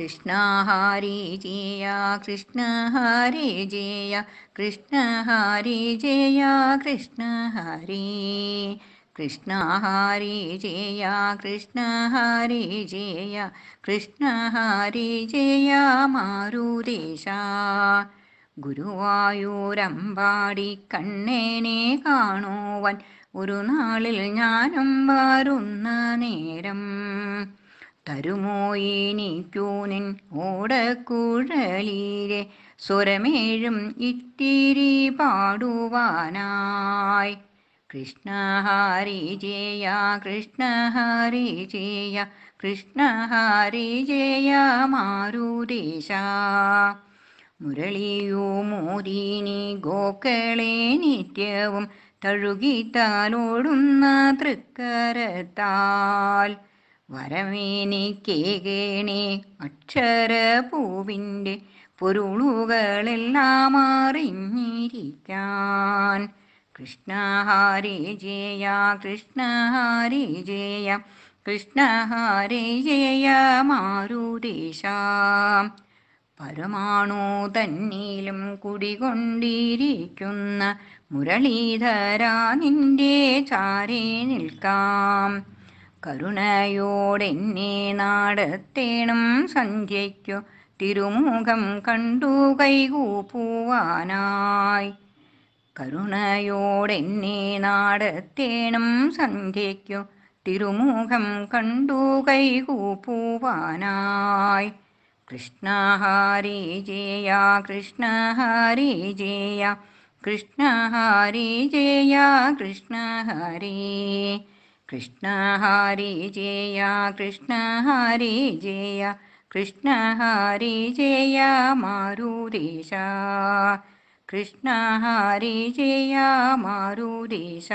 കൃഷ്ണ ഹരി ജയ കൃഷ്ണ ഹരി ജയ കൃഷ്ണ ഹരി ജയ കൃഷ്ണ ഹരി കൃഷ്ണ ഹരി ജയ കൃഷ്ണ ഹരി ജയ കൃഷ്ണ ഹരി ജയ മാരുദേശ ഗുരുവായൂരമ്പാടി കണ്ണേനെ കാണുവൻ ഒരു നാളിൽ ഞാനും വരുന്ന നേരം തരുമോയിനിക്കൂ നിൻ ഓടക്കുഴലീരെ സ്വരമേഴും ഇത്തിരി പാടുവാനായി കൃഷ്ണഹാരി ജയ കൃഷ്ണഹാരി ജയ കൃഷ്ണഹാരി ജയ മാരുദേശ മുരളിയോ മോദിനി ഗോക്കളെ നിത്യവും തഴുകിത്താലോടുന്ന തൃക്കരത്താൽ വരമേനിക്കേകേണേ അക്ഷരപൂവിൻ്റെ പൊരുളുകളെല്ലാം അറിഞ്ഞിരിക്കാൻ കൃഷ്ണ ജയ കൃഷ്ണ ജയ കൃഷ്ണഹാരി ജയ മാരുദേശ പരമാണു തന്നിലും കുടികൊണ്ടിരിക്കുന്ന മുരളീധര നിന്റെ ചാരേ നിൽക്കാം കരുണയോടെന്നെ നാടത്തേണം സന്ധ്യയ്ക്കു തിരുമുഖം കണ്ടു കൈകൂപ്പുവാനായി കരുണയോടെന്നെ നാടത്തേണം സന്ധ്യയ്ക്കു തിരുമുഖം കണ്ടു കൈകൂപ്പുവാനായി കൃഷ്ണ ഹരി ജയ കൃഷ്ണ ഹരി ജയ കൃഷ്ണ ഹരി ജയ കൃഷ്ണ ഹരി കൃഷ്ണ ഹരി ജയ കൃഷ്ണ ഹരി ജയ കൃഷ്ണ ഹരി ജയ മാരുദേശ കൃഷ്ണ ഹരി ജയ മാരുദേശ